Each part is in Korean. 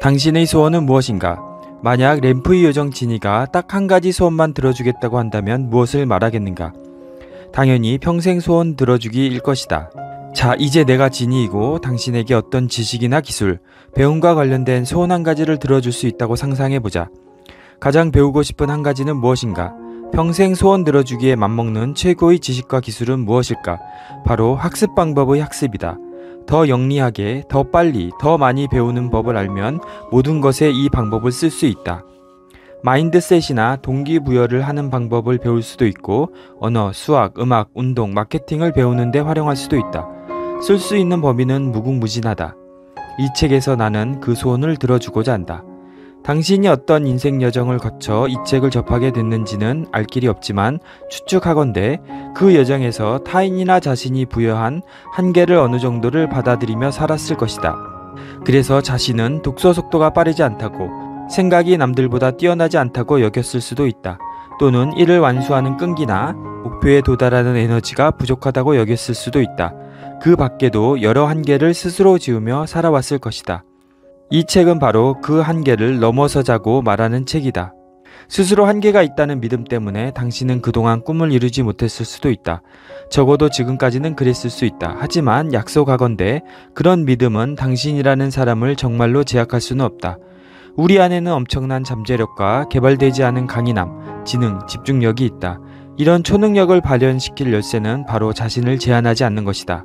당신의 소원은 무엇인가? 만약 램프의 요정 지니가 딱 한 가지 소원만 들어주겠다고 한다면 무엇을 말하겠는가? 당연히 평생 소원 들어주기일 것이다. 자, 이제 내가 지니이고 당신에게 어떤 지식이나 기술, 배움과 관련된 소원 한 가지를 들어줄 수 있다고 상상해보자. 가장 배우고 싶은 한 가지는 무엇인가? 평생 소원 들어주기에 맞먹는 최고의 지식과 기술은 무엇일까? 바로 학습 방법의 학습이다. 더 영리하게, 더 빨리, 더 많이 배우는 법을 알면 모든 것에 이 방법을 쓸 수 있다. 마인드셋이나 동기부여를 하는 방법을 배울 수도 있고, 언어, 수학, 음악, 운동, 마케팅을 배우는데 활용할 수도 있다. 쓸 수 있는 범위는 무궁무진하다. 이 책에서 나는 그 소원을 들어주고자 한다. 당신이 어떤 인생 여정을 거쳐 이 책을 접하게 됐는지는 알 길이 없지만 추측하건대 그 여정에서 타인이나 자신이 부여한 한계를 어느 정도를 받아들이며 살았을 것이다. 그래서 자신은 독서 속도가 빠르지 않다고 생각이 남들보다 뛰어나지 않다고 여겼을 수도 있다. 또는 이를 완수하는 끈기나 목표에 도달하는 에너지가 부족하다고 여겼을 수도 있다. 그 밖에도 여러 한계를 스스로 지으며 살아왔을 것이다. 이 책은 바로 그 한계를 넘어서자고 말하는 책이다. 스스로 한계가 있다는 믿음 때문에 당신은 그동안 꿈을 이루지 못했을 수도 있다. 적어도 지금까지는 그랬을 수 있다. 하지만 약속하건대 그런 믿음은 당신이라는 사람을 정말로 제약할 수는 없다. 우리 안에는 엄청난 잠재력과 개발되지 않은 강인함, 지능, 집중력이 있다. 이런 초능력을 발현시킬 열쇠는 바로 자신을 제한하지 않는 것이다.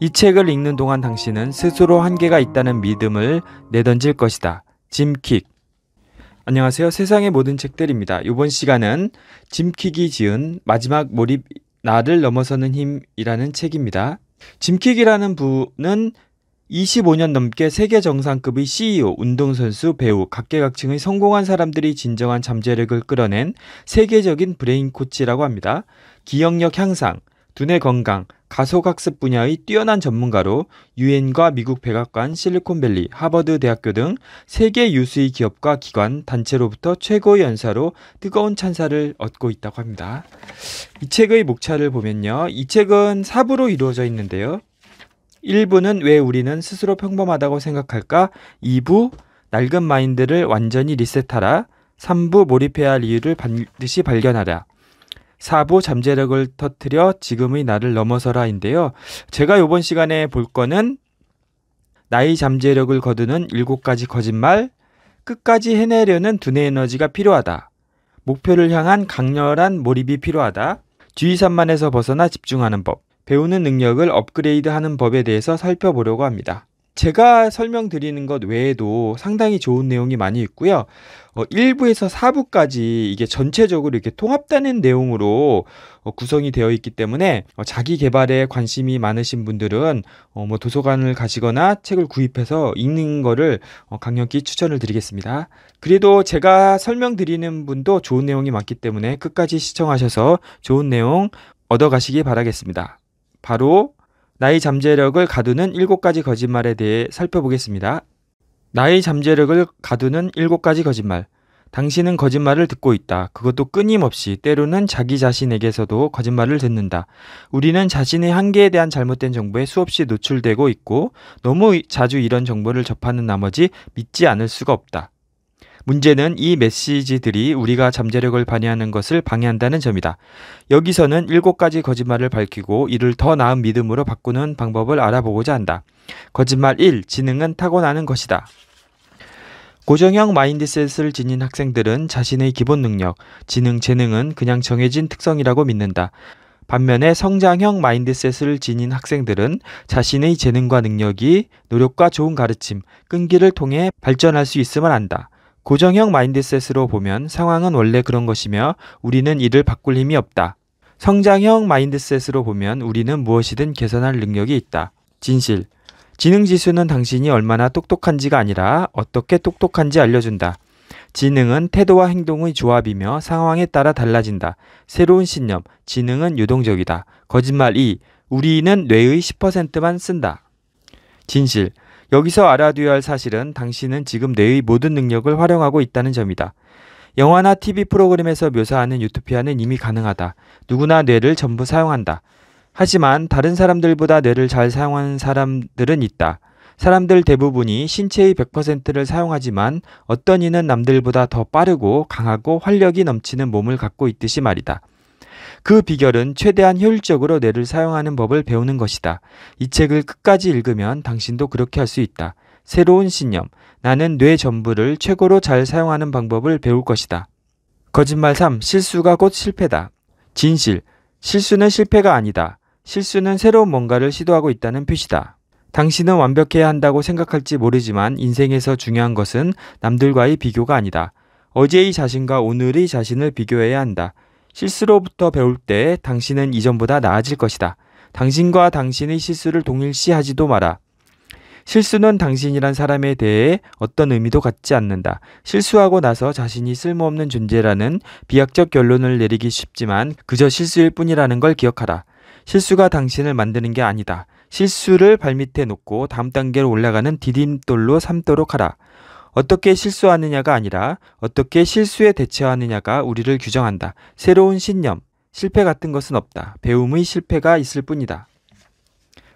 이 책을 읽는 동안 당신은 스스로 한계가 있다는 믿음을 내던질 것이다. 짐킥. 안녕하세요. 세상의 모든 책들입니다. 이번 시간은 짐킥이 지은 마지막 몰입 나를 넘어서는 힘이라는 책입니다. 짐킥이라는 분은 25년 넘게 세계 정상급의 CEO, 운동선수, 배우, 각계각층의 성공한 사람들이 진정한 잠재력을 끌어낸 세계적인 브레인 코치라고 합니다. 기억력 향상, 두뇌 건강, 가속학습 분야의 뛰어난 전문가로 유엔과 미국 백악관, 실리콘밸리, 하버드 대학교 등 세계 유수의 기업과 기관, 단체로부터 최고의 연사로 뜨거운 찬사를 얻고 있다고 합니다. 이 책의 목차를 보면요. 이 책은 4부로 이루어져 있는데요. 1부는 왜 우리는 스스로 평범하다고 생각할까? 2부 낡은 마인드를 완전히 리셋하라. 3부 몰입해야 할 이유를 반드시 발견하라. 사부 잠재력을 터트려 지금의 나를 넘어서라인데요. 제가 이번 시간에 볼 거는 나의 잠재력을 거두는 일곱 가지 거짓말, 끝까지 해내려는 두뇌 에너지가 필요하다. 목표를 향한 강렬한 몰입이 필요하다. 주의 산만에서 벗어나 집중하는 법, 배우는 능력을 업그레이드하는 법에 대해서 살펴보려고 합니다. 제가 설명드리는 것 외에도 상당히 좋은 내용이 많이 있고요. 어, 1부에서 4부까지 이게 전체적으로 이렇게 통합되는 내용으로 어, 구성이 되어 있기 때문에 어, 자기 개발에 관심이 많으신 분들은 어, 뭐 도서관을 가시거나 책을 구입해서 읽는 거를 어, 강력히 추천을 드리겠습니다. 그래도 제가 설명드리는 분도 좋은 내용이 많기 때문에 끝까지 시청하셔서 좋은 내용 얻어가시기 바라겠습니다. 바로 나의 잠재력을 가두는 7가지 거짓말에 대해 살펴보겠습니다. 나의 잠재력을 가두는 7가지 거짓말. 당신은 거짓말을 듣고 있다. 그것도 끊임없이 때로는 자기 자신에게서도 거짓말을 듣는다. 우리는 자신의 한계에 대한 잘못된 정보에 수없이 노출되고 있고 너무 자주 이런 정보를 접하는 나머지 믿지 않을 수가 없다. 문제는 이 메시지들이 우리가 잠재력을 반휘하는 것을 방해한다는 점이다. 여기서는 일곱 가지 거짓말을 밝히고 이를 더 나은 믿음으로 바꾸는 방법을 알아보고자 한다. 거짓말 1. 지능은 타고나는 것이다. 고정형 마인드셋을 지닌 학생들은 자신의 기본 능력, 지능, 재능은 그냥 정해진 특성이라고 믿는다. 반면에 성장형 마인드셋을 지닌 학생들은 자신의 재능과 능력이 노력과 좋은 가르침, 끈기를 통해 발전할 수 있음을 안다. 고정형 마인드셋으로 보면 상황은 원래 그런 것이며 우리는 이를 바꿀 힘이 없다. 성장형 마인드셋으로 보면 우리는 무엇이든 개선할 능력이 있다. 진실. 지능 지수는 당신이 얼마나 똑똑한지가 아니라 어떻게 똑똑한지 알려준다. 지능은 태도와 행동의 조합이며 상황에 따라 달라진다. 새로운 신념. 지능은 유동적이다. 거짓말 2. 우리는 뇌의 10%만 쓴다. 진실. 여기서 알아두어야 할 사실은 당신은 지금 뇌의 모든 능력을 활용하고 있다는 점이다. 영화나 TV 프로그램에서 묘사하는 유토피아는 이미 가능하다. 누구나 뇌를 전부 사용한다. 하지만 다른 사람들보다 뇌를 잘 사용하는 사람들은 있다. 사람들 대부분이 신체의 100%를 사용하지만 어떤 이는 남들보다 더 빠르고 강하고 활력이 넘치는 몸을 갖고 있듯이 말이다. 그 비결은 최대한 효율적으로 뇌를 사용하는 법을 배우는 것이다. 이 책을 끝까지 읽으면 당신도 그렇게 할 수 있다. 새로운 신념. 나는 뇌 전부를 최고로 잘 사용하는 방법을 배울 것이다. 거짓말 3. 실수가 곧 실패다. 진실. 실수는 실패가 아니다. 실수는 새로운 뭔가를 시도하고 있다는 표시다. 당신은 완벽해야 한다고 생각할지 모르지만 인생에서 중요한 것은 남들과의 비교가 아니다. 어제의 자신과 오늘의 자신을 비교해야 한다. 실수로부터 배울 때 당신은 이전보다 나아질 것이다. 당신과 당신의 실수를 동일시하지도 마라. 실수는 당신이란 사람에 대해 어떤 의미도 갖지 않는다. 실수하고 나서 자신이 쓸모없는 존재라는 비약적 결론을 내리기 쉽지만 그저 실수일 뿐이라는 걸 기억하라. 실수가 당신을 만드는 게 아니다. 실수를 발밑에 놓고 다음 단계로 올라가는 디딤돌로 삼도록 하라. 어떻게 실수하느냐가 아니라 어떻게 실수에 대처하느냐가 우리를 규정한다. 새로운 신념, 실패 같은 것은 없다. 배움의 실패가 있을 뿐이다.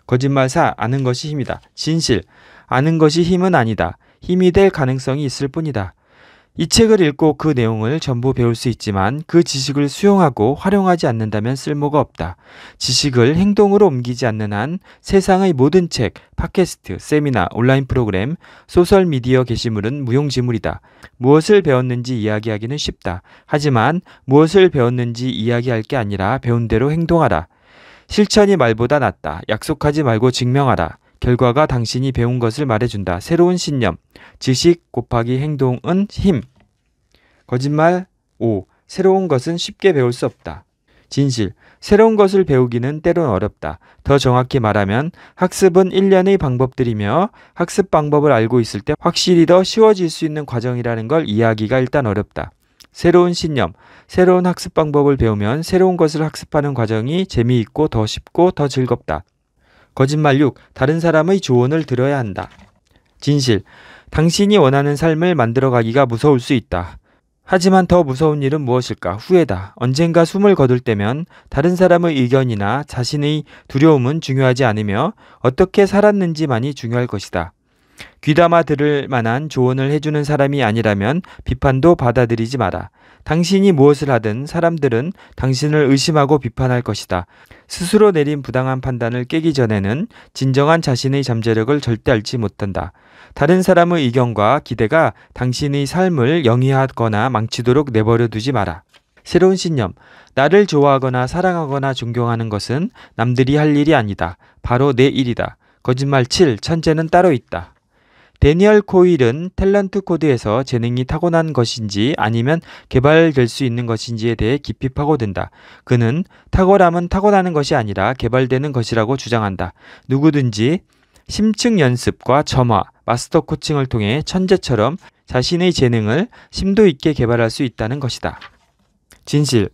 거짓말사, 아는 것이 힘이다. 진실, 아는 것이 힘은 아니다. 힘이 될 가능성이 있을 뿐이다. 이 책을 읽고 그 내용을 전부 배울 수 있지만 그 지식을 수용하고 활용하지 않는다면 쓸모가 없다. 지식을 행동으로 옮기지 않는 한 세상의 모든 책, 팟캐스트, 세미나, 온라인 프로그램, 소셜미디어 게시물은 무용지물이다. 무엇을 배웠는지 이야기하기는 쉽다. 하지만 무엇을 배웠는지 이야기할 게 아니라 배운 대로 행동하라. 실천이 말보다 낫다. 약속하지 말고 증명하라. 결과가 당신이 배운 것을 말해준다. 새로운 신념. 지식 곱하기 행동은 힘. 거짓말 5. 새로운 것은 쉽게 배울 수 없다. 진실. 새로운 것을 배우기는 때론 어렵다. 더 정확히 말하면 학습은 일련의 방법들이며 학습 방법을 알고 있을 때 확실히 더 쉬워질 수 있는 과정이라는 걸 이해하기가 일단 어렵다. 새로운 신념, 새로운 학습 방법을 배우면 새로운 것을 학습하는 과정이 재미있고 더 쉽고 더 즐겁다. 거짓말 6. 다른 사람의 조언을 들어야 한다. 진실. 당신이 원하는 삶을 만들어가기가 무서울 수 있다. 하지만 더 무서운 일은 무엇일까? 후회다. 언젠가 숨을 거둘 때면 다른 사람의 의견이나 자신의 두려움은 중요하지 않으며 어떻게 살았는지만이 중요할 것이다. 귀담아 들을 만한 조언을 해주는 사람이 아니라면 비판도 받아들이지 마라. 당신이 무엇을 하든 사람들은 당신을 의심하고 비판할 것이다. 스스로 내린 부당한 판단을 깨기 전에는 진정한 자신의 잠재력을 절대 알지 못한다. 다른 사람의 의견과 기대가 당신의 삶을 영위하거나 망치도록 내버려 두지 마라. 새로운 신념. 나를 좋아하거나 사랑하거나 존경하는 것은 남들이 할 일이 아니다. 바로 내 일이다. 거짓말 7. 천재는 따로 있다. 데니얼 코일은 탤런트 코드에서 재능이 타고난 것인지 아니면 개발될 수 있는 것인지에 대해 깊이 파고든다. 그는 탁월함은 타고나는 것이 아니라 개발되는 것이라고 주장한다. 누구든지 심층 연습과 점화, 마스터 코칭을 통해 천재처럼 자신의 재능을 심도 있게 개발할 수 있다는 것이다. 진실.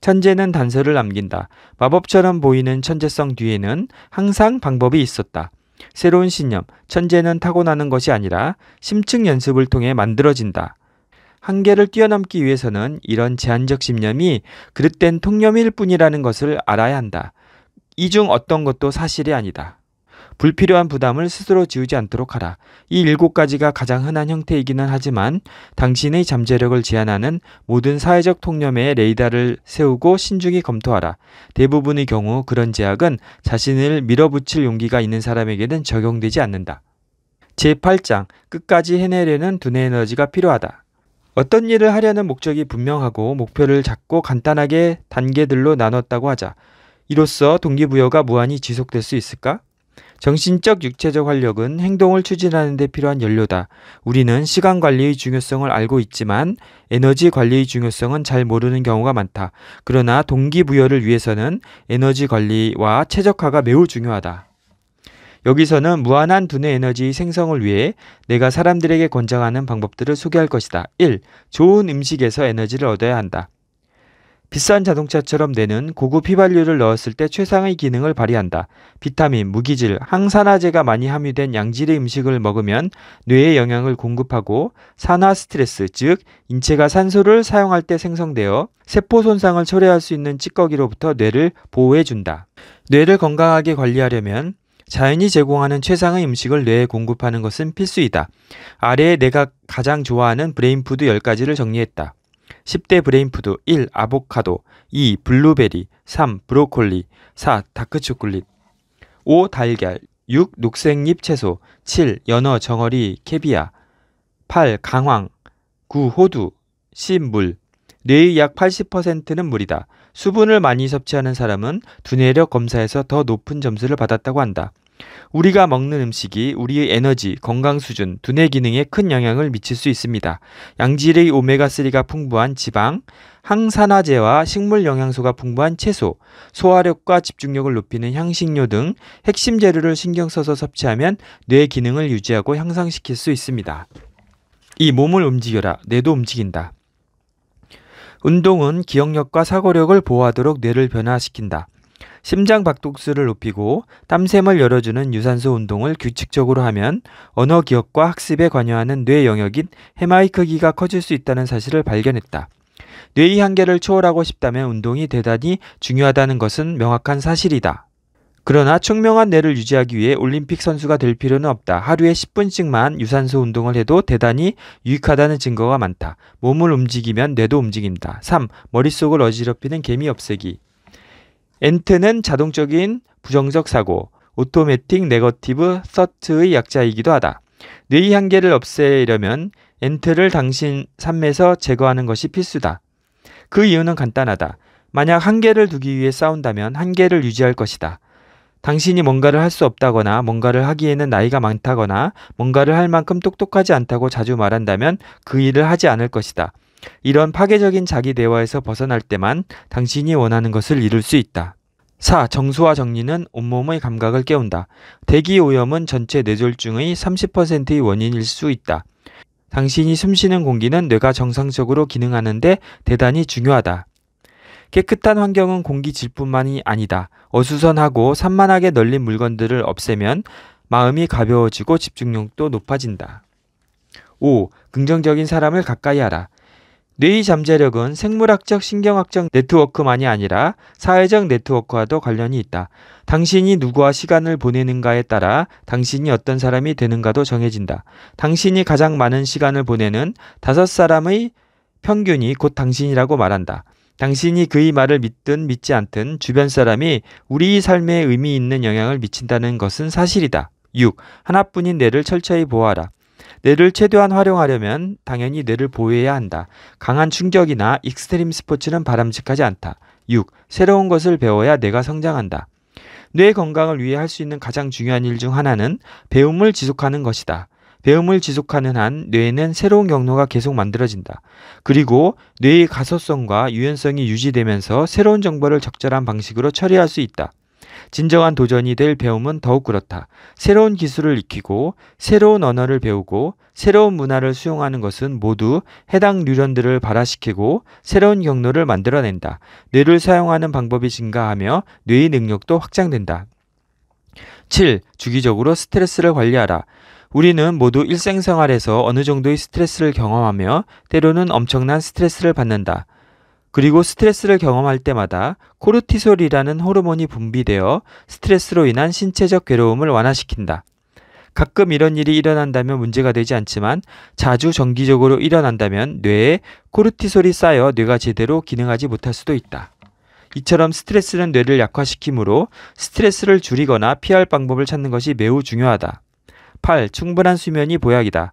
천재는 단서를 남긴다. 마법처럼 보이는 천재성 뒤에는 항상 방법이 있었다. 새로운 신념, 천재는 타고나는 것이 아니라 심층 연습을 통해 만들어진다. 한계를 뛰어넘기 위해서는 이런 제한적 집념이 그릇된 통념일 뿐이라는 것을 알아야 한다. 이 중 어떤 것도 사실이 아니다. 불필요한 부담을 스스로 지우지 않도록 하라. 이 일곱 가지가 가장 흔한 형태이기는 하지만 당신의 잠재력을 제한하는 모든 사회적 통념에 레이더를 세우고 신중히 검토하라. 대부분의 경우 그런 제약은 자신을 밀어붙일 용기가 있는 사람에게는 적용되지 않는다. 제8장 끝까지 해내려는 두뇌 에너지가 필요하다. 어떤 일을 하려는 목적이 분명하고 목표를 작고 간단하게 단계들로 나눴다고 하자. 이로써 동기부여가 무한히 지속될 수 있을까? 정신적, 육체적 활력은 행동을 추진하는 데 필요한 연료다. 우리는 시간 관리의 중요성을 알고 있지만 에너지 관리의 중요성은 잘 모르는 경우가 많다. 그러나 동기부여를 위해서는 에너지 관리와 최적화가 매우 중요하다. 여기서는 무한한 두뇌 에너지 생성을 위해 내가 사람들에게 권장하는 방법들을 소개할 것이다. 1. 좋은 음식에서 에너지를 얻어야 한다. 비싼 자동차처럼 내는 고급 휘발유를 넣었을 때 최상의 기능을 발휘한다. 비타민, 무기질, 항산화제가 많이 함유된 양질의 음식을 먹으면 뇌에 영향을 공급하고 산화 스트레스, 즉 인체가 산소를 사용할 때 생성되어 세포 손상을 초래할 수 있는 찌꺼기로부터 뇌를 보호해 준다. 뇌를 건강하게 관리하려면 자연이 제공하는 최상의 음식을 뇌에 공급하는 것은 필수이다. 아래에 내가 가장 좋아하는 브레인푸드 10가지를 정리했다. 10대 브레인푸드 1. 아보카도 2. 블루베리 3. 브로콜리 4. 다크초콜릿 5. 달걀 6. 녹색잎 채소 7. 연어, 정어리, 캐비아 8. 강황 9. 호두 10. 물 뇌의 약 80%는 물이다. 수분을 많이 섭취하는 사람은 두뇌력 검사에서 더 높은 점수를 받았다고 한다. 우리가 먹는 음식이 우리의 에너지, 건강 수준, 두뇌 기능에 큰 영향을 미칠 수 있습니다. 양질의 오메가3가 풍부한 지방, 항산화제와 식물 영양소가 풍부한 채소, 소화력과 집중력을 높이는 향신료 등 핵심 재료를 신경 써서 섭취하면 뇌 기능을 유지하고 향상시킬 수 있습니다. 이 몸을 움직여라. 뇌도 움직인다. 운동은 기억력과 사고력을 보호하도록 뇌를 변화시킨다. 심장 박동수를 높이고 땀샘을 열어주는 유산소 운동을 규칙적으로 하면 언어 기억과 학습에 관여하는 뇌 영역인 해마의 크기가 커질 수 있다는 사실을 발견했다. 뇌의 한계를 초월하고 싶다면 운동이 대단히 중요하다는 것은 명확한 사실이다. 그러나 총명한 뇌를 유지하기 위해 올림픽 선수가 될 필요는 없다. 하루에 10분씩만 유산소 운동을 해도 대단히 유익하다는 증거가 많다. 몸을 움직이면 뇌도 움직인다. 3. 머릿속을 어지럽히는 개미 없애기. 엔트는 자동적인 부정적 사고, 오토매틱 네거티브 서트의 약자이기도 하다. 뇌의 한계를 없애려면 엔트를 당신 삶에서 제거하는 것이 필수다. 그 이유는 간단하다. 만약 한계를 두기 위해 싸운다면 한계를 유지할 것이다. 당신이 뭔가를 할 수 없다거나 뭔가를 하기에는 나이가 많다거나 뭔가를 할 만큼 똑똑하지 않다고 자주 말한다면 그 일을 하지 않을 것이다. 이런 파괴적인 자기 대화에서 벗어날 때만 당신이 원하는 것을 이룰 수 있다. 4. 정수와 정리는 온몸의 감각을 깨운다. 대기 오염은 전체 뇌졸중의 30%의 원인일 수 있다. 당신이 숨쉬는 공기는 뇌가 정상적으로 기능하는데 대단히 중요하다. 깨끗한 환경은 공기 질뿐만이 아니다. 어수선하고 산만하게 널린 물건들을 없애면 마음이 가벼워지고 집중력도 높아진다. 5. 긍정적인 사람을 가까이 하라. 뇌의 잠재력은 생물학적 신경학적 네트워크만이 아니라 사회적 네트워크와도 관련이 있다. 당신이 누구와 시간을 보내는가에 따라 당신이 어떤 사람이 되는가도 정해진다. 당신이 가장 많은 시간을 보내는 다섯 사람의 평균이 곧 당신이라고 말한다. 당신이 그의 말을 믿든 믿지 않든 주변 사람이 우리 삶에 의미 있는 영향을 미친다는 것은 사실이다. 6. 하나뿐인 뇌를 철저히 보호하라. 뇌를 최대한 활용하려면 당연히 뇌를 보호해야 한다. 강한 충격이나 익스트림 스포츠는 바람직하지 않다. 6. 새로운 것을 배워야 뇌가 성장한다. 뇌 건강을 위해 할 수 있는 가장 중요한 일 중 하나는 배움을 지속하는 것이다. 배움을 지속하는 한 뇌에는 새로운 경로가 계속 만들어진다. 그리고 뇌의 가소성과 유연성이 유지되면서 새로운 정보를 적절한 방식으로 처리할 수 있다. 진정한 도전이 될 배움은 더욱 그렇다. 새로운 기술을 익히고 새로운 언어를 배우고 새로운 문화를 수용하는 것은 모두 해당 뉴런들을 발화시키고 새로운 경로를 만들어낸다. 뇌를 사용하는 방법이 증가하며 뇌의 능력도 확장된다. 7. 주기적으로 스트레스를 관리하라. 우리는 모두 일생생활에서 어느 정도의 스트레스를 경험하며 때로는 엄청난 스트레스를 받는다. 그리고 스트레스를 경험할 때마다 코르티솔이라는 호르몬이 분비되어 스트레스로 인한 신체적 괴로움을 완화시킨다. 가끔 이런 일이 일어난다면 문제가 되지 않지만 자주 정기적으로 일어난다면 뇌에 코르티솔이 쌓여 뇌가 제대로 기능하지 못할 수도 있다. 이처럼 스트레스는 뇌를 약화시키므로 스트레스를 줄이거나 피할 방법을 찾는 것이 매우 중요하다. 8. 충분한 수면이 보약이다.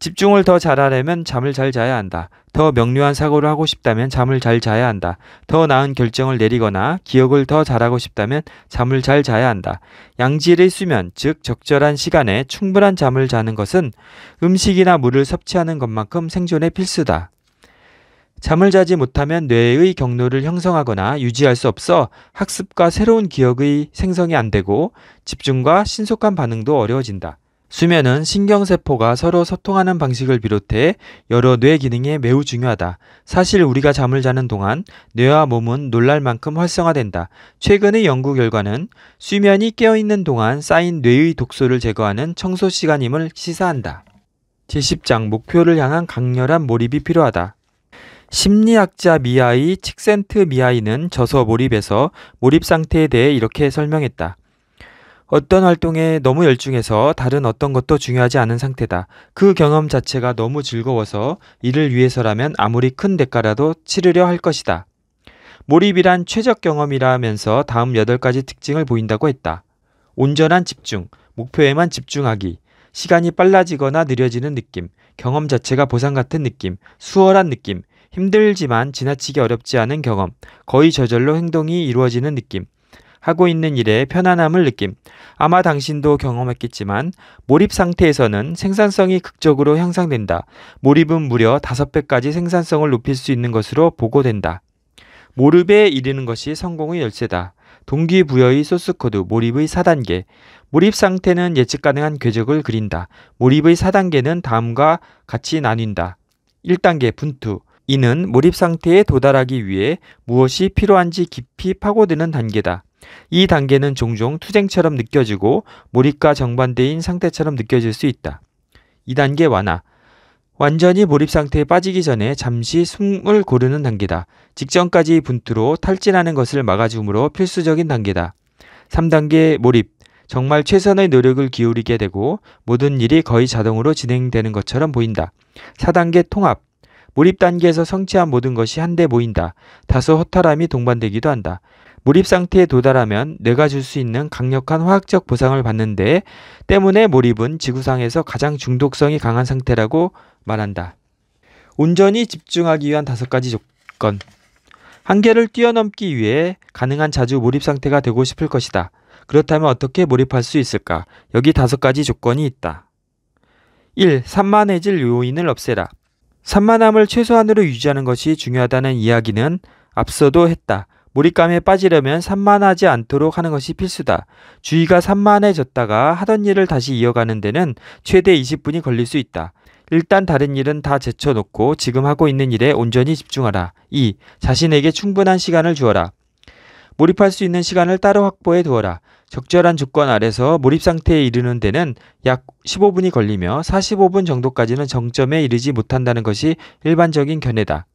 집중을 더 잘하려면 잠을 잘 자야 한다. 더 명료한 사고를 하고 싶다면 잠을 잘 자야 한다. 더 나은 결정을 내리거나 기억을 더 잘하고 싶다면 잠을 잘 자야 한다. 양질의 수면, 즉 적절한 시간에 충분한 잠을 자는 것은 음식이나 물을 섭취하는 것만큼 생존에 필수다. 잠을 자지 못하면 뇌의 경로를 형성하거나 유지할 수 없어 학습과 새로운 기억의 생성이 안 되고 집중과 신속한 반응도 어려워진다. 수면은 신경세포가 서로 소통하는 방식을 비롯해 여러 뇌 기능에 매우 중요하다. 사실 우리가 잠을 자는 동안 뇌와 몸은 놀랄 만큼 활성화된다. 최근의 연구 결과는 수면이 깨어있는 동안 쌓인 뇌의 독소를 제거하는 청소 시간임을 시사한다. 제10장 목표를 향한 강렬한 몰입이 필요하다. 심리학자 미하이 칙센트 미하이는 저서 몰입에서 몰입 상태에 대해 이렇게 설명했다. 어떤 활동에 너무 열중해서 다른 어떤 것도 중요하지 않은 상태다. 그 경험 자체가 너무 즐거워서 이를 위해서라면 아무리 큰 대가라도 치르려 할 것이다. 몰입이란 최적 경험이라면서 다음 8가지 특징을 보인다고 했다. 온전한 집중, 목표에만 집중하기, 시간이 빨라지거나 느려지는 느낌, 경험 자체가 보상 같은 느낌, 수월한 느낌, 힘들지만 지나치게 어렵지 않은 경험, 거의 저절로 행동이 이루어지는 느낌, 하고 있는 일에 편안함을 느낌. 아마 당신도 경험했겠지만 몰입 상태에서는 생산성이 극적으로 향상된다. 몰입은 무려 5배까지 생산성을 높일 수 있는 것으로 보고된다. 몰입에 이르는 것이 성공의 열쇠다. 동기부여의 소스코드, 몰입의 4단계. 몰입 상태는 예측 가능한 궤적을 그린다. 몰입의 4단계는 다음과 같이 나뉜다. 1단계 분투, 이는 몰입 상태에 도달하기 위해 무엇이 필요한지 깊이 파고드는 단계다. 이 단계는 종종 투쟁처럼 느껴지고 몰입과 정반대인 상태처럼 느껴질 수 있다. 이단계 완화. 완전히 몰입 상태에 빠지기 전에 잠시 숨을 고르는 단계다. 직전까지 분투로 탈진하는 것을 막아줌으로 필수적인 단계다. 3단계 몰입. 정말 최선의 노력을 기울이게 되고 모든 일이 거의 자동으로 진행되는 것처럼 보인다. 4단계 통합. 몰입 단계에서 성취한 모든 것이 한데 모인다. 다소 허탈함이 동반되기도 한다. 몰입 상태에 도달하면 내가 줄 수 있는 강력한 화학적 보상을 받는데 때문에 몰입은 지구상에서 가장 중독성이 강한 상태라고 말한다. 온전히 집중하기 위한 다섯 가지 조건. 한계를 뛰어넘기 위해 가능한 자주 몰입 상태가 되고 싶을 것이다. 그렇다면 어떻게 몰입할 수 있을까? 여기 다섯 가지 조건이 있다. 1. 산만해질 요인을 없애라. 산만함을 최소한으로 유지하는 것이 중요하다는 이야기는 앞서도 했다. 몰입감에 빠지려면 산만하지 않도록 하는 것이 필수다. 주의가 산만해졌다가 하던 일을 다시 이어가는 데는 최대 20분이 걸릴 수 있다. 일단 다른 일은 다 제쳐놓고 지금 하고 있는 일에 온전히 집중하라. 2. 자신에게 충분한 시간을 주어라. 몰입할 수 있는 시간을 따로 확보해 두어라. 적절한 조건 아래서 몰입 상태에 이르는 데는 약 15분이 걸리며 45분 정도까지는 정점에 이르지 못한다는 것이 일반적인 견해다.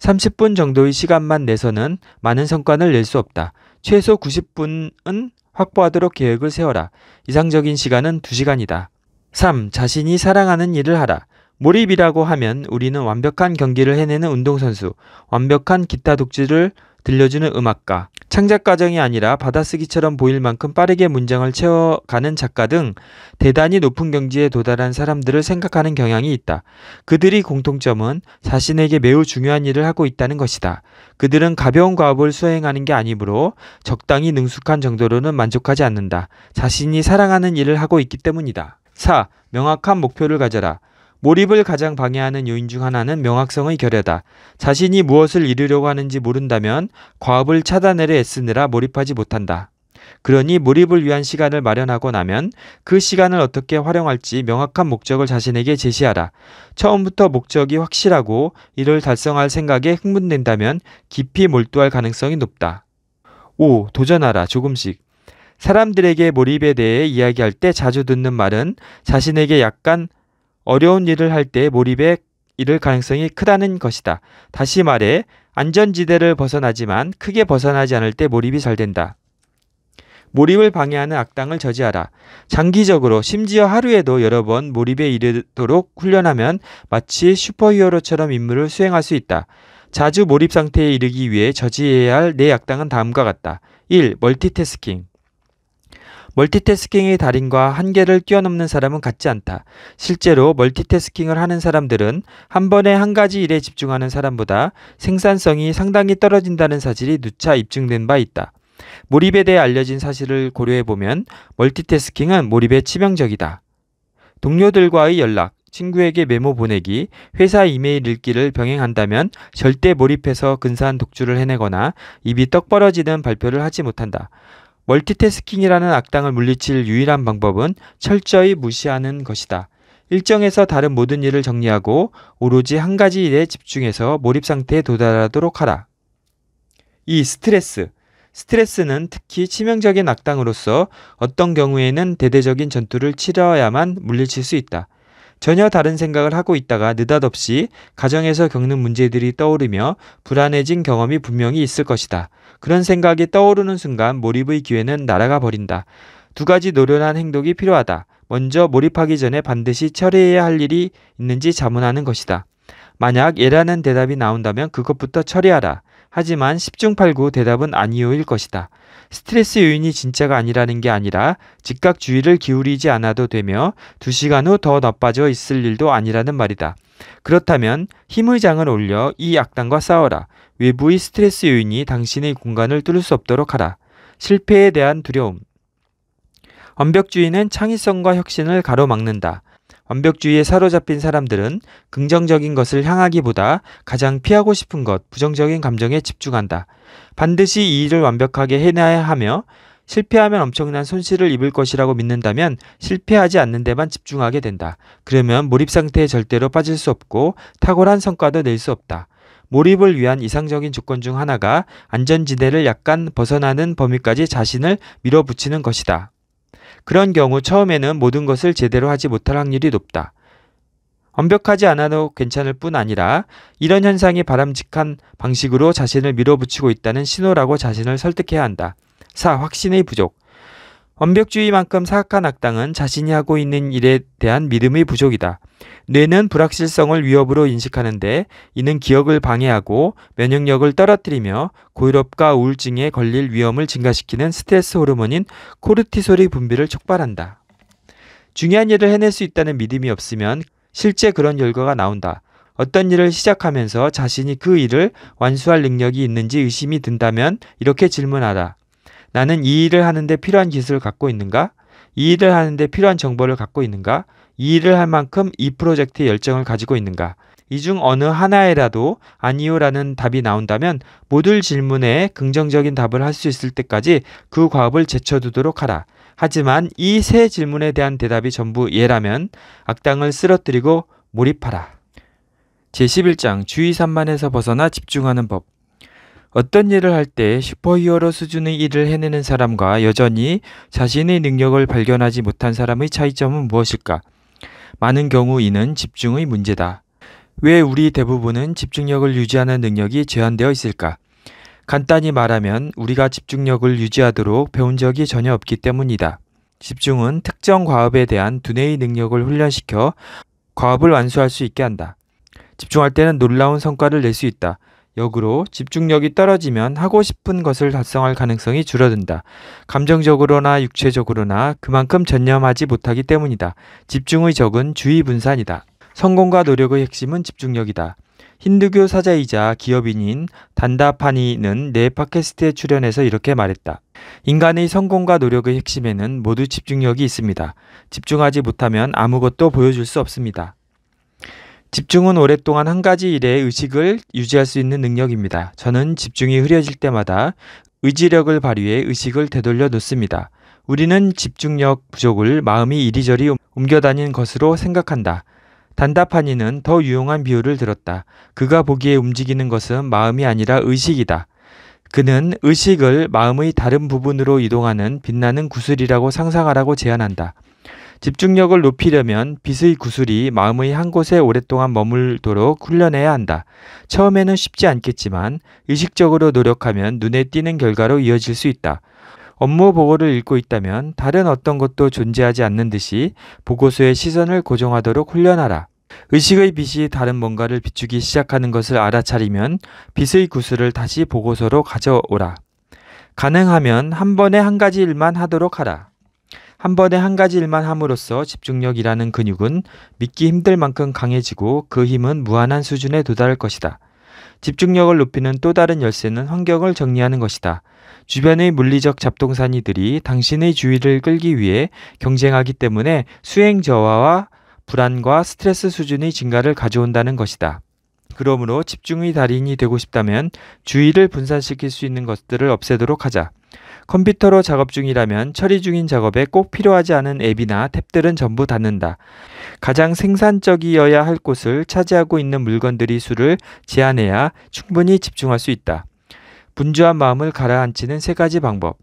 30분 정도의 시간만 내서는 많은 성과를 낼 수 없다. 최소 90분은 확보하도록 계획을 세워라. 이상적인 시간은 2시간이다. 3. 자신이 사랑하는 일을 하라. 몰입이라고 하면 우리는 완벽한 경기를 해내는 운동선수, 완벽한 기타 독지를 들려주는 음악가, 창작 과정이 아니라 받아쓰기처럼 보일 만큼 빠르게 문장을 채워가는 작가 등 대단히 높은 경지에 도달한 사람들을 생각하는 경향이 있다. 그들이 공통점은 자신에게 매우 중요한 일을 하고 있다는 것이다. 그들은 가벼운 과업을 수행하는 게 아니므로 적당히 능숙한 정도로는 만족하지 않는다. 자신이 사랑하는 일을 하고 있기 때문이다. 4. 명확한 목표를 가져라. 몰입을 가장 방해하는 요인 중 하나는 명확성의 결여다. 자신이 무엇을 이루려고 하는지 모른다면 과업을 차단하려 애쓰느라 몰입하지 못한다. 그러니 몰입을 위한 시간을 마련하고 나면 그 시간을 어떻게 활용할지 명확한 목적을 자신에게 제시하라. 처음부터 목적이 확실하고 이를 달성할 생각에 흥분된다면 깊이 몰두할 가능성이 높다. 5. 도전하라. 조금씩. 사람들에게 몰입에 대해 이야기할 때 자주 듣는 말은 자신에게 약간 어려운 일을 할 때 몰입에 이를 가능성이 크다는 것이다. 다시 말해 안전지대를 벗어나지만 크게 벗어나지 않을 때 몰입이 잘 된다. 몰입을 방해하는 악당을 저지하라. 장기적으로 심지어 하루에도 여러 번 몰입에 이르도록 훈련하면 마치 슈퍼히어로처럼 임무를 수행할 수 있다. 자주 몰입 상태에 이르기 위해 저지해야 할 내 악당은 다음과 같다. 1. 멀티태스킹 멀티태스킹의 달인과 한계를 뛰어넘는 사람은 같지 않다. 실제로 멀티태스킹을 하는 사람들은 한 번에 한 가지 일에 집중하는 사람보다 생산성이 상당히 떨어진다는 사실이 누차 입증된 바 있다. 몰입에 대해 알려진 사실을 고려해보면 멀티태스킹은 몰입에 치명적이다. 동료들과의 연락, 친구에게 메모 보내기, 회사 이메일 읽기를 병행한다면 절대 몰입해서 근사한 독주를 해내거나 입이 떡 벌어지는 발표를 하지 못한다. 멀티태스킹이라는 악당을 물리칠 유일한 방법은 철저히 무시하는 것이다. 일정에서 다른 모든 일을 정리하고 오로지 한 가지 일에 집중해서 몰입 상태에 도달하도록 하라. 이 스트레스. 스트레스는 특히 치명적인 악당으로서 어떤 경우에는 대대적인 전투를 치러야만 물리칠 수 있다. 전혀 다른 생각을 하고 있다가 느닷없이 가정에서 겪는 문제들이 떠오르며 불안해진 경험이 분명히 있을 것이다. 그런 생각이 떠오르는 순간 몰입의 기회는 날아가 버린다. 두 가지 노련한 행동이 필요하다. 먼저 몰입하기 전에 반드시 처리해야 할 일이 있는지 자문하는 것이다. 만약 예라는 대답이 나온다면 그것부터 처리하라. 하지만 10중 8구 대답은 아니오일 것이다. 스트레스 요인이 진짜가 아니라는 게 아니라 즉각 주의를 기울이지 않아도 되며 2시간 후 더 나빠져 있을 일도 아니라는 말이다. 그렇다면 힘의 장을 올려 이 악당과 싸워라. 외부의 스트레스 요인이 당신의 공간을 뚫을 수 없도록 하라. 실패에 대한 두려움. 완벽주의는 창의성과 혁신을 가로막는다. 완벽주의에 사로잡힌 사람들은 긍정적인 것을 향하기보다 가장 피하고 싶은 것, 부정적인 감정에 집중한다. 반드시 이 일을 완벽하게 해내야 하며 실패하면 엄청난 손실을 입을 것이라고 믿는다면 실패하지 않는 데만 집중하게 된다. 그러면 몰입 상태에 절대로 빠질 수 없고 탁월한 성과도 낼 수 없다. 몰입을 위한 이상적인 조건 중 하나가 안전지대를 약간 벗어나는 범위까지 자신을 밀어붙이는 것이다. 그런 경우 처음에는 모든 것을 제대로 하지 못할 확률이 높다. 완벽하지 않아도 괜찮을 뿐 아니라 이런 현상이 바람직한 방식으로 자신을 밀어붙이고 있다는 신호라고 자신을 설득해야 한다. 4. 확신의 부족. 완벽주의만큼 사악한 악당은 자신이 하고 있는 일에 대한 믿음의 부족이다. 뇌는 불확실성을 위협으로 인식하는데 이는 기억을 방해하고 면역력을 떨어뜨리며 고혈압과 우울증에 걸릴 위험을 증가시키는 스트레스 호르몬인 코르티솔의 분비를 촉발한다. 중요한 일을 해낼 수 있다는 믿음이 없으면 실제 그런 결과가 나온다. 어떤 일을 시작하면서 자신이 그 일을 완수할 능력이 있는지 의심이 든다면 이렇게 질문하다. 나는 이 일을 하는데 필요한 기술을 갖고 있는가? 이 일을 하는데 필요한 정보를 갖고 있는가? 이 일을 할 만큼 이 프로젝트의 열정을 가지고 있는가? 이 중 어느 하나에라도 아니요라는 답이 나온다면 모든 질문에 긍정적인 답을 할 수 있을 때까지 그 과업을 제쳐두도록 하라. 하지만 이 세 질문에 대한 대답이 전부 예라면 악당을 쓰러뜨리고 몰입하라. 제11장 주의 산만에서 벗어나 집중하는 법 어떤 일을 할 때 슈퍼히어로 수준의 일을 해내는 사람과 여전히 자신의 능력을 발견하지 못한 사람의 차이점은 무엇일까? 많은 경우 이는 집중의 문제다. 왜 우리 대부분은 집중력을 유지하는 능력이 제한되어 있을까? 간단히 말하면 우리가 집중력을 유지하도록 배운 적이 전혀 없기 때문이다. 집중은 특정 과업에 대한 두뇌의 능력을 훈련시켜 과업을 완수할 수 있게 한다. 집중할 때는 놀라운 성과를 낼 수 있다. 역으로 집중력이 떨어지면 하고 싶은 것을 달성할 가능성이 줄어든다. 감정적으로나 육체적으로나 그만큼 전념하지 못하기 때문이다. 집중의 적은 주의 분산이다. 성공과 노력의 핵심은 집중력이다. 힌두교 사자이자 기업인인 단다파니는 내 팟캐스트에 출연해서 이렇게 말했다. 인간의 성공과 노력의 핵심에는 모두 집중력이 있습니다. 집중하지 못하면 아무것도 보여줄 수 없습니다. 집중은 오랫동안 한 가지 일에 의식을 유지할 수 있는 능력입니다. 저는 집중이 흐려질 때마다 의지력을 발휘해 의식을 되돌려 놓습니다. 우리는 집중력 부족을 마음이 이리저리 옮겨다닌 것으로 생각한다. 단답한 이는 더 유용한 비유를 들었다. 그가 보기에 움직이는 것은 마음이 아니라 의식이다. 그는 의식을 마음의 다른 부분으로 이동하는 빛나는 구슬이라고 상상하라고 제안한다. 집중력을 높이려면 빛의 구슬이 마음의 한 곳에 오랫동안 머물도록 훈련해야 한다. 처음에는 쉽지 않겠지만 의식적으로 노력하면 눈에 띄는 결과로 이어질 수 있다. 업무 보고를 읽고 있다면 다른 어떤 것도 존재하지 않는 듯이 보고서의 시선을 고정하도록 훈련하라. 의식의 빛이 다른 뭔가를 비추기 시작하는 것을 알아차리면 빛의 구슬을 다시 보고서로 가져오라. 가능하면 한 번에 한 가지 일만 하도록 하라. 한 번에 한 가지 일만 함으로써 집중력이라는 근육은 믿기 힘들 만큼 강해지고 그 힘은 무한한 수준에 도달할 것이다. 집중력을 높이는 또 다른 열쇠는 환경을 정리하는 것이다. 주변의 물리적 잡동사니들이 당신의 주의를 끌기 위해 경쟁하기 때문에 수행 저하와 불안과 스트레스 수준의 증가를 가져온다는 것이다. 그러므로 집중의 달인이 되고 싶다면 주의를 분산시킬 수 있는 것들을 없애도록 하자. 컴퓨터로 작업 중이라면 처리 중인 작업에 꼭 필요하지 않은 앱이나 탭들은 전부 닫는다. 가장 생산적이어야 할 곳을 차지하고 있는 물건들이 수를 제한해야 충분히 집중할 수 있다. 분주한 마음을 가라앉히는 세 가지 방법.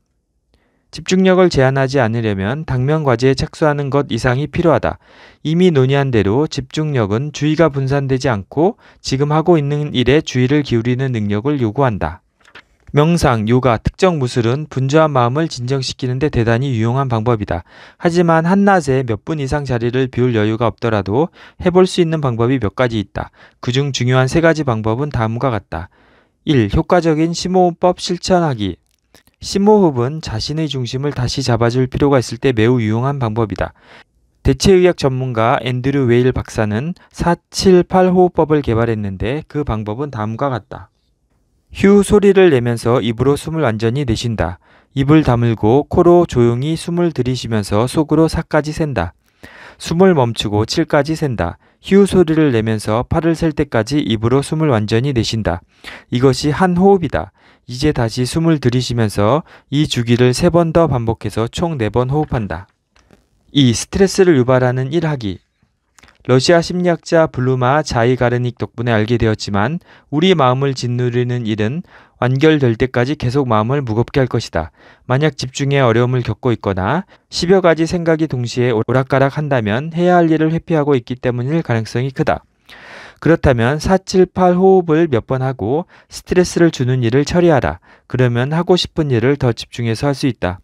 집중력을 제한하지 않으려면 당면 과제에 착수하는 것 이상이 필요하다. 이미 논의한 대로 집중력은 주의가 분산되지 않고 지금 하고 있는 일에 주의를 기울이는 능력을 요구한다. 명상, 요가, 특정 무술은 분주한 마음을 진정시키는 데 대단히 유용한 방법이다. 하지만 한낮에 몇 분 이상 자리를 비울 여유가 없더라도 해볼 수 있는 방법이 몇 가지 있다. 그중 중요한 세 가지 방법은 다음과 같다. 1. 효과적인 심호흡법 실천하기. 심호흡은 자신의 중심을 다시 잡아줄 필요가 있을 때 매우 유용한 방법이다. 대체의학 전문가 앤드류 웨일 박사는 478 호흡법을 개발했는데 그 방법은 다음과 같다. 휴 소리를 내면서 입으로 숨을 완전히 내쉰다. 입을 다물고 코로 조용히 숨을 들이쉬면서 속으로 4까지 센다. 숨을 멈추고 7까지 센다. 휴 소리를 내면서 팔을 셀 때까지 입으로 숨을 완전히 내쉰다. 이것이 한 호흡이다. 이제 다시 숨을 들이쉬면서 이 주기를 3번 더 반복해서 총 4번 호흡한다. 이 스트레스를 유발하는 일하기 러시아 심리학자 블루마 자이가르닉 덕분에 알게 되었지만 우리 마음을 짓누르는 일은 완결될 때까지 계속 마음을 무겁게 할 것이다. 만약 집중에 어려움을 겪고 있거나 10여 가지 생각이 동시에 오락가락 한다면 해야 할 일을 회피하고 있기 때문일 가능성이 크다. 그렇다면 478 호흡을 몇 번 하고 스트레스를 주는 일을 처리하라. 그러면 하고 싶은 일을 더 집중해서 할 수 있다.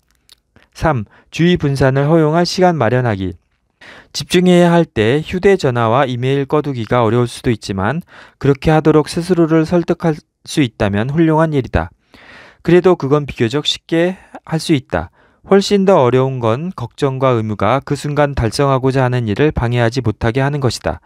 3. 주의 분산을 허용할 시간 마련하기. 집중해야 할 때 휴대전화와 이메일 꺼두기가 어려울 수도 있지만 그렇게 하도록 스스로를 설득할 수 있다면 훌륭한 일이다. 그래도 그건 비교적 쉽게 할 수 있다. 훨씬 더 어려운 건 걱정과 의무가 그 순간 달성하고자 하는 일을 방해하지 못하게 하는 것이다.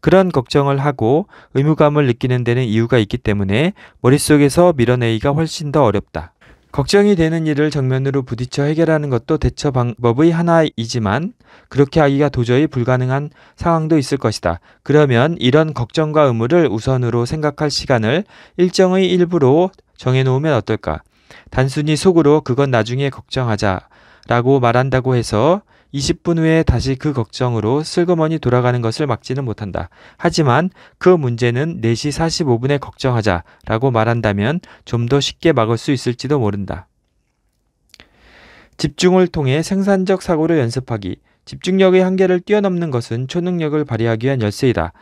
그런 걱정을 하고 의무감을 느끼는 데는 이유가 있기 때문에 머릿속에서 밀어내기가 훨씬 더 어렵다. 걱정이 되는 일을 정면으로 부딪혀 해결하는 것도 대처 방법의 하나이지만 그렇게 하기가 도저히 불가능한 상황도 있을 것이다. 그러면 이런 걱정과 의무를 우선으로 생각할 시간을 일정의 일부로 정해놓으면 어떨까? 단순히 속으로 그건 나중에 걱정하자 라고 말한다고 해서 20분 후에 다시 그 걱정으로 슬그머니 돌아가는 것을 막지는 못한다. 하지만 그 문제는 4시 45분에 걱정하자 라고 말한다면 좀 더 쉽게 막을 수 있을지도 모른다. 집중을 통해 생산적 사고를 연습하기. 집중력의 한계를 뛰어넘는 것은 초능력을 발휘하기 위한 열쇠이다.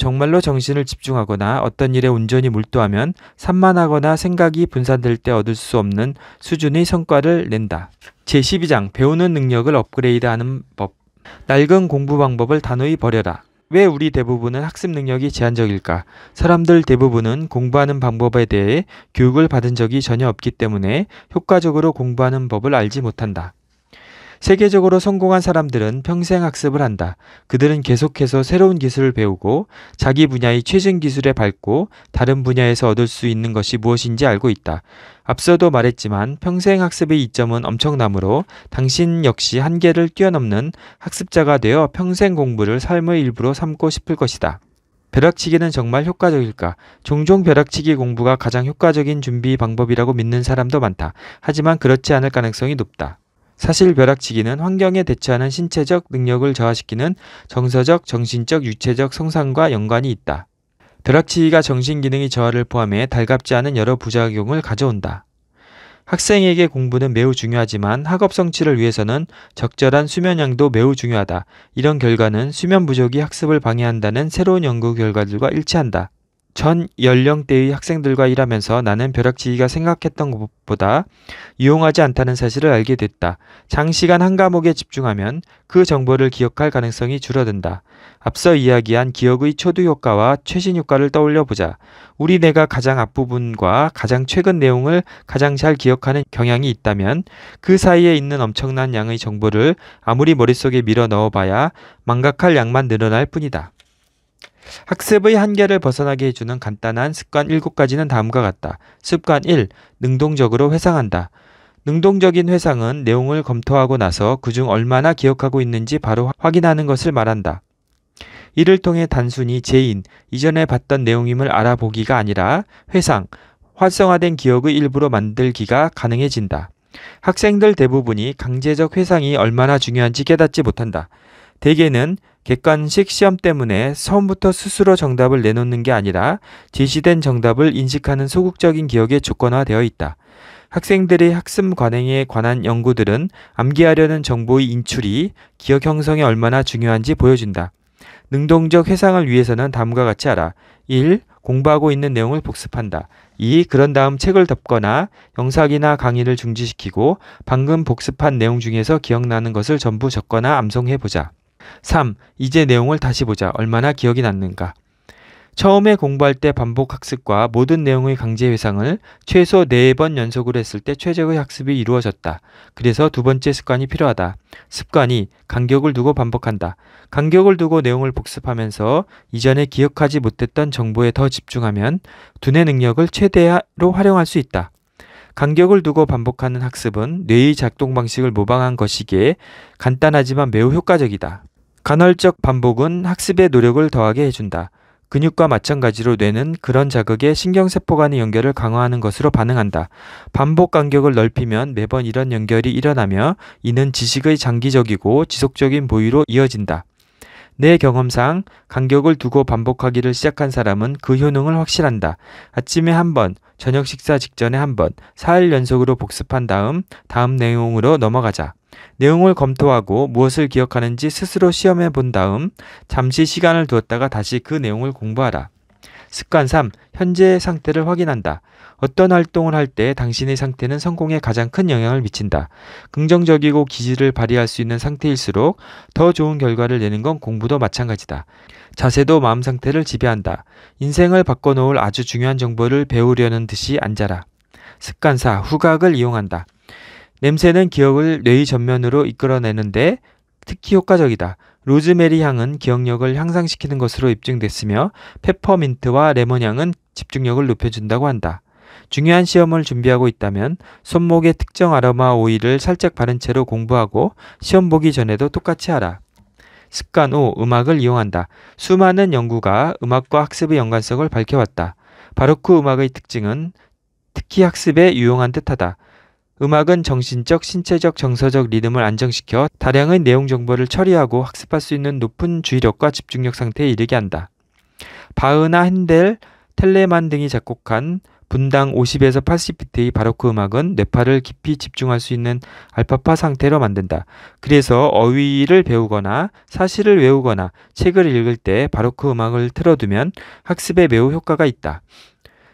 정말로 정신을 집중하거나 어떤 일에 온전히 몰두하면 산만하거나 생각이 분산될 때 얻을 수 없는 수준의 성과를 낸다. 제12장 배우는 능력을 업그레이드하는 법 낡은 공부 방법을 단호히 버려라. 왜 우리 대부분은 학습 능력이 제한적일까? 사람들 대부분은 공부하는 방법에 대해 교육을 받은 적이 전혀 없기 때문에 효과적으로 공부하는 법을 알지 못한다. 세계적으로 성공한 사람들은 평생 학습을 한다. 그들은 계속해서 새로운 기술을 배우고 자기 분야의 최신 기술에 밟고 다른 분야에서 얻을 수 있는 것이 무엇인지 알고 있다. 앞서도 말했지만 평생 학습의 이점은 엄청나므로 당신 역시 한계를 뛰어넘는 학습자가 되어 평생 공부를 삶의 일부로 삼고 싶을 것이다. 벼락치기는 정말 효과적일까? 종종 벼락치기 공부가 가장 효과적인 준비 방법이라고 믿는 사람도 많다. 하지만 그렇지 않을 가능성이 높다. 사실 벼락치기는 환경에 대처하는 신체적 능력을 저하시키는 정서적, 정신적, 육체적 성상과 연관이 있다. 벼락치기가 정신기능의 저하를 포함해 달갑지 않은 여러 부작용을 가져온다. 학생에게 공부는 매우 중요하지만 학업 성취를 위해서는 적절한 수면양도 매우 중요하다. 이런 결과는 수면 부족이 학습을 방해한다는 새로운 연구 결과들과 일치한다. 전 연령대의 학생들과 일하면서 나는 벼락치기가 생각했던 것보다 유용하지 않다는 사실을 알게 됐다. 장시간 한 과목에 집중하면 그 정보를 기억할 가능성이 줄어든다. 앞서 이야기한 기억의 초두 효과와 최신 효과를 떠올려 보자. 우리 뇌가 가장 앞부분과 가장 최근 내용을 가장 잘 기억하는 경향이 있다면 그 사이에 있는 엄청난 양의 정보를 아무리 머릿속에 밀어 넣어봐야 망각할 양만 늘어날 뿐이다. 학습의 한계를 벗어나게 해주는 간단한 습관 7가지는 다음과 같다. 습관 1. 능동적으로 회상한다. 능동적인 회상은 내용을 검토하고 나서 그중 얼마나 기억하고 있는지 바로 확인하는 것을 말한다. 이를 통해 단순히 재인, 이전에 봤던 내용임을 알아보기가 아니라 회상, 활성화된 기억의 일부로 만들기가 가능해진다. 학생들 대부분이 강제적 회상이 얼마나 중요한지 깨닫지 못한다. 대개는 객관식 시험 때문에 처음부터 스스로 정답을 내놓는 게 아니라 제시된 정답을 인식하는 소극적인 기억에 조건화되어 있다. 학생들의 학습 관행에 관한 연구들은 암기하려는 정보의 인출이 기억 형성에 얼마나 중요한지 보여준다. 능동적 회상을 위해서는 다음과 같이 알아. 1. 공부하고 있는 내용을 복습한다. 2. 그런 다음 책을 덮거나 영상이나 강의를 중지시키고 방금 복습한 내용 중에서 기억나는 것을 전부 적거나 암송해보자. 3. 이제 내용을 다시 보자. 얼마나 기억이 남는가. 처음에 공부할 때 반복 학습과 모든 내용의 강제 회상을 최소 4번 연속으로 했을 때 최적의 학습이 이루어졌다. 그래서 두 번째 습관이 필요하다. 습관이 간격을 두고 반복한다. 간격을 두고 내용을 복습하면서 이전에 기억하지 못했던 정보에 더 집중하면 두뇌 능력을 최대로 활용할 수 있다. 간격을 두고 반복하는 학습은 뇌의 작동 방식을 모방한 것이기에 간단하지만 매우 효과적이다. 간헐적 반복은 학습의 노력을 더하게 해준다. 근육과 마찬가지로 뇌는 그런 자극에 신경세포 간의 연결을 강화하는 것으로 반응한다. 반복 간격을 넓히면 매번 이런 연결이 일어나며 이는 지식의 장기적이고 지속적인 보유로 이어진다. 내 경험상 간격을 두고 반복하기를 시작한 사람은 그 효능을 확실한다. 아침에 한 번, 저녁 식사 직전에 한 번, 4일 연속으로 복습한 다음 다음 내용으로 넘어가자. 내용을 검토하고 무엇을 기억하는지 스스로 시험해 본 다음 잠시 시간을 두었다가 다시 그 내용을 공부하라. 습관 3. 현재의 상태를 확인한다. 어떤 활동을 할 때 당신의 상태는 성공에 가장 큰 영향을 미친다. 긍정적이고 기질을 발휘할 수 있는 상태일수록 더 좋은 결과를 내는 건 공부도 마찬가지다. 자세도 마음 상태를 지배한다. 인생을 바꿔놓을 아주 중요한 정보를 배우려는 듯이 앉아라. 습관 4. 후각을 이용한다. 냄새는 기억을 뇌의 전면으로 이끌어내는데 특히 효과적이다. 로즈메리 향은 기억력을 향상시키는 것으로 입증됐으며 페퍼민트와 레몬 향은 집중력을 높여준다고 한다. 중요한 시험을 준비하고 있다면 손목에 특정 아로마 오일을 살짝 바른 채로 공부하고 시험 보기 전에도 똑같이 하라. 습관 5. 음악을 이용한다. 수많은 연구가 음악과 학습의 연관성을 밝혀왔다. 바로크 음악의 특징은 특히 학습에 유용한 듯하다. 음악은 정신적, 신체적, 정서적 리듬을 안정시켜 다량의 내용 정보를 처리하고 학습할 수 있는 높은 주의력과 집중력 상태에 이르게 한다. 바흐나 핸델, 텔레만 등이 작곡한 분당 50에서 80비트의 바로크 음악은 뇌파를 깊이 집중할 수 있는 알파파 상태로 만든다. 그래서 어휘를 배우거나 사실을 외우거나 책을 읽을 때 바로크 음악을 틀어두면 학습에 매우 효과가 있다.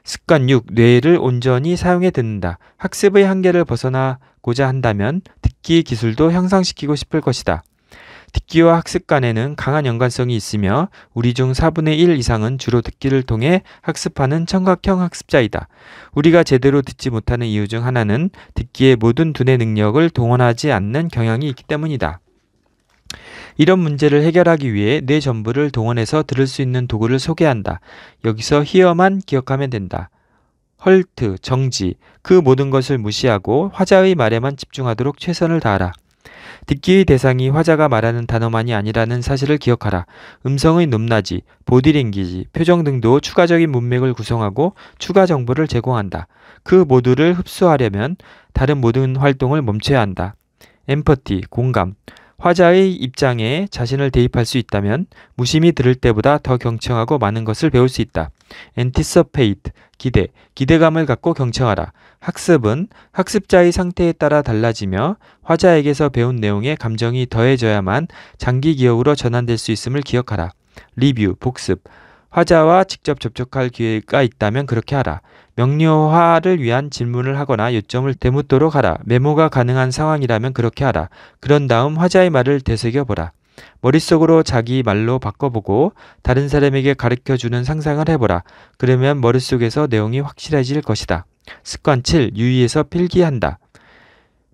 습관 6. 뇌를 온전히 사용해 듣는다. 학습의 한계를 벗어나고자 한다면 듣기 기술도 향상시키고 싶을 것이다. 듣기와 학습 간에는 강한 연관성이 있으며 우리 중 4분의 1 이상은 주로 듣기를 통해 학습하는 청각형 학습자이다. 우리가 제대로 듣지 못하는 이유 중 하나는 듣기의 모든 두뇌 능력을 동원하지 않는 경향이 있기 때문이다. 이런 문제를 해결하기 위해 내 전부를 동원해서 들을 수 있는 도구를 소개한다. 여기서 히어만 기억하면 된다. 헐트, 정지, 그 모든 것을 무시하고 화자의 말에만 집중하도록 최선을 다하라. 듣기의 대상이 화자가 말하는 단어만이 아니라는 사실을 기억하라. 음성의 높낮이, 보디랭귀지, 표정 등도 추가적인 문맥을 구성하고 추가 정보를 제공한다. 그 모두를 흡수하려면 다른 모든 활동을 멈춰야 한다. 엠퍼티, 공감. 화자의 입장에 자신을 대입할 수 있다면 무심히 들을 때보다 더 경청하고 많은 것을 배울 수 있다. anticipate 기대, 기대감을 갖고 경청하라. 학습은 학습자의 상태에 따라 달라지며 화자에게서 배운 내용에 감정이 더해져야만 장기 기억으로 전환될 수 있음을 기억하라. 리뷰, 복습 화자와 직접 접촉할 기회가 있다면 그렇게 하라. 명료화를 위한 질문을 하거나 요점을 되묻도록 하라. 메모가 가능한 상황이라면 그렇게 하라. 그런 다음 화자의 말을 되새겨보라. 머릿속으로 자기 말로 바꿔보고 다른 사람에게 가르쳐 주는 상상을 해보라. 그러면 머릿속에서 내용이 확실해질 것이다. 습관 7. 유의해서 필기한다.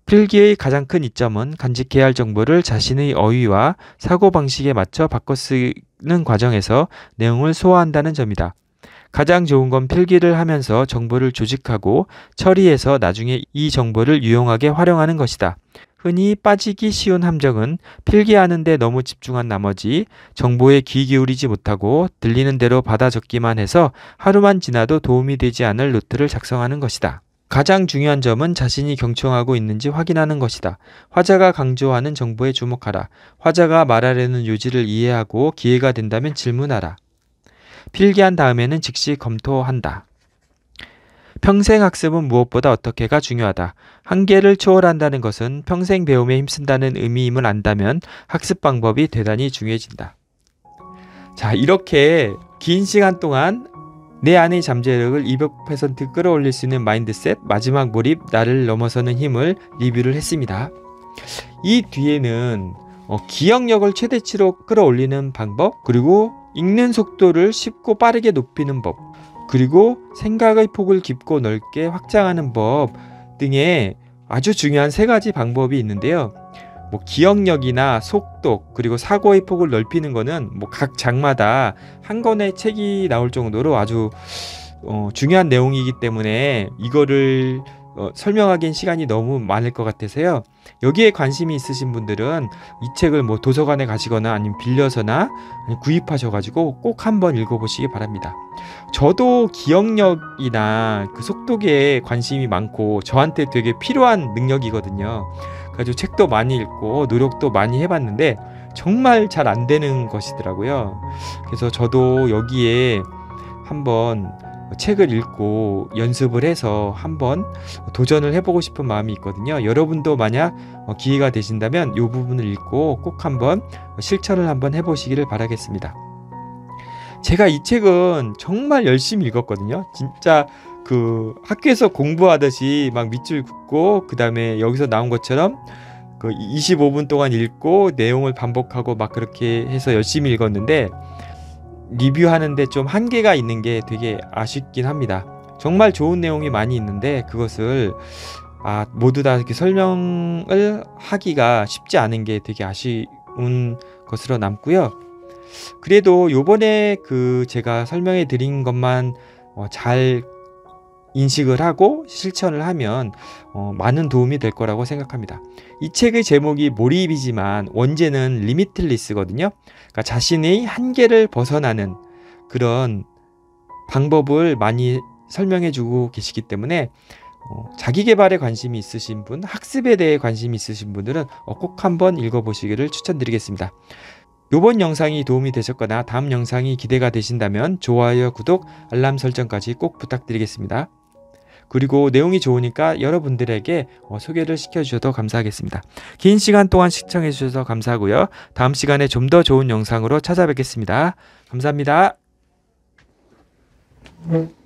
필기의 가장 큰 이점은 간직해야 할 정보를 자신의 어휘와 사고방식에 맞춰 바꿔쓰기 읽는 과정에서 내용을 소화한다는 점이다. 가장 좋은 건 필기를 하면서 정보를 조직하고 처리해서 나중에 이 정보를 유용하게 활용하는 것이다. 흔히 빠지기 쉬운 함정은 필기하는데 너무 집중한 나머지 정보에 귀 기울이지 못하고 들리는 대로 받아 적기만 해서 하루만 지나도 도움이 되지 않을 노트를 작성하는 것이다. 가장 중요한 점은 자신이 경청하고 있는지 확인하는 것이다. 화자가 강조하는 정보에 주목하라. 화자가 말하려는 요지를 이해하고 기회가 된다면 질문하라. 필기한 다음에는 즉시 검토한다. 평생 학습은 무엇보다 어떻게가 중요하다. 한계를 초월한다는 것은 평생 배움에 힘쓴다는 의미임을 안다면 학습 방법이 대단히 중요해진다. 자, 이렇게 긴 시간 동안 내 안의 잠재력을 200% 끌어올릴 수 있는 마인드셋, 마지막 몰입, 나를 넘어서는 힘을 리뷰를 했습니다. 이 뒤에는 어, 기억력을 최대치로 끌어올리는 방법, 그리고 읽는 속도를 쉽고 빠르게 높이는 법, 그리고 생각의 폭을 깊고 넓게 확장하는 법 등의 아주 중요한 세 가지 방법이 있는데요. 뭐 기억력이나 속도 그리고 사고의 폭을 넓히는 것은 뭐각 장마다 한 권의 책이 나올 정도로 아주 어, 중요한 내용이기 때문에 이거를 어, 설명하기엔 시간이 너무 많을 것 같아서요. 여기에 관심이 있으신 분들은 이 책을 뭐 도서관에 가시거나 아니면 빌려서나 구입하셔가지고 꼭 한번 읽어보시기 바랍니다. 저도 기억력이나 그속도에 관심이 많고 저한테 되게 필요한 능력이거든요. 그래서 책도 많이 읽고 노력도 많이 해봤는데 정말 잘 안 되는 것이더라고요. 그래서 저도 여기에 한번 책을 읽고 연습을 해서 한번 도전을 해보고 싶은 마음이 있거든요. 여러분도 만약 어, 기회가 되신다면 이 부분을 읽고 꼭 한번 실천을 한번 해보시기를 바라겠습니다. 제가 이 책은 정말 열심히 읽었거든요. 진짜 그 학교에서 공부하듯이 막 밑줄 긋고 그 다음에 여기서 나온 것처럼 그 25분 동안 읽고 내용을 반복하고 막 그렇게 해서 열심히 읽었는데 리뷰하는데 좀 한계가 있는 게 되게 아쉽긴 합니다. 정말 좋은 내용이 많이 있는데 그것을 아, 모두 다 이렇게 설명을 하기가 쉽지 않은 게 되게 아쉬운 것으로 남고요. 그래도 요번에 그 제가 설명해 드린 것만 어, 잘 인식을 하고 실천을 하면 어, 많은 도움이 될 거라고 생각합니다. 이 책의 제목이 몰입이지만 원제는 리미틀리스거든요. 그러니까 자신의 한계를 벗어나는 그런 방법을 많이 설명해 주고 계시기 때문에 어, 자기 개발에 관심이 있으신 분, 학습에 대해 관심이 있으신 분들은 어, 꼭 한번 읽어보시기를 추천드리겠습니다. 요번 영상이 도움이 되셨거나 다음 영상이 기대가 되신다면 좋아요, 구독, 알람 설정까지 꼭 부탁드리겠습니다. 그리고 내용이 좋으니까 여러분들에게 어, 소개를 시켜주셔도 감사하겠습니다. 긴 시간 동안 시청해주셔서 감사하고요. 다음 시간에 좀 더 좋은 영상으로 찾아뵙겠습니다. 감사합니다. 네.